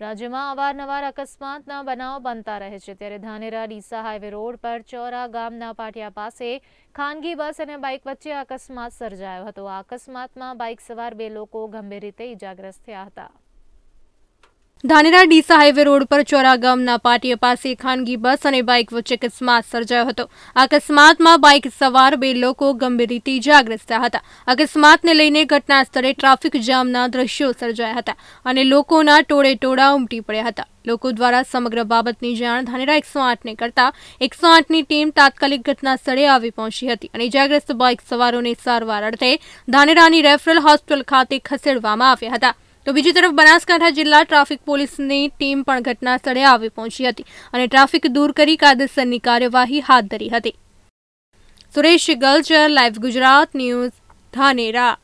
રાજ્યમાં અવારનવાર અકસ્માતના બનાવ બનતા રહે છે ત્યારે ધાનેરા ડીસા હાઈવે રોડ પર ચોરા ગામના પાટિયા પાસે ખાનગી બસ અને બાઇક વચ્ચે અકસ્માત સર્જાયો હતો આ અકસ્માતમાં બાઇક સવાર બે લોકો ગંભીર રીતે ઇજાગ્રસ્ત થયા હતા ધાનેરા ડીસા હાઈવે રોડ પર ચોરા ગામના પાટિયા પાસે ખાનગી બસ અને બાઇક વચ્ચે અકસ્માત સર્જાયો હતો અકસ્માતમાં બાઇક સવાર બે લોકો ગંભીર રીતે ઇજાગ્રસ્ત હતા અકસ્માતને લઈને ઘટના સ્થળે ટ્રાફિક જામના દ્રશ્યો સર્જાયા હતા અને લોકોના ટોળે ટોળા ઉમટી પડ્યા હતા લોકો દ્વારા સમગ્ર બાબતની જાણ ધાનેરા એકસો આઠને કરતા એકસો આઠની ટીમ તાત્કાલિક ઘટના સ્થળે આવી પહોંચી હતી અને ઇજાગ્રસ્ત બાઇક સવારોને સારવાર અર્થે ધાનેરાની રેફરલ હોસ્પિટલ ખાતે ખસેડવામાં આવ્યા હતા તો બીજી તરફ બનાસકાંઠા જિલ્લા ટ્રાફિક પોલીસની ટીમ પણ ઘટના સ્થળે આવી પહોંચી હતી અને ટ્રાફિક દૂર કરી કાયદેસરની કાર્યવાહી હાથ ધરી હતી સુરેશ ગલચર લાઈવ ગુજરાત ન્યૂઝ ધાનેરા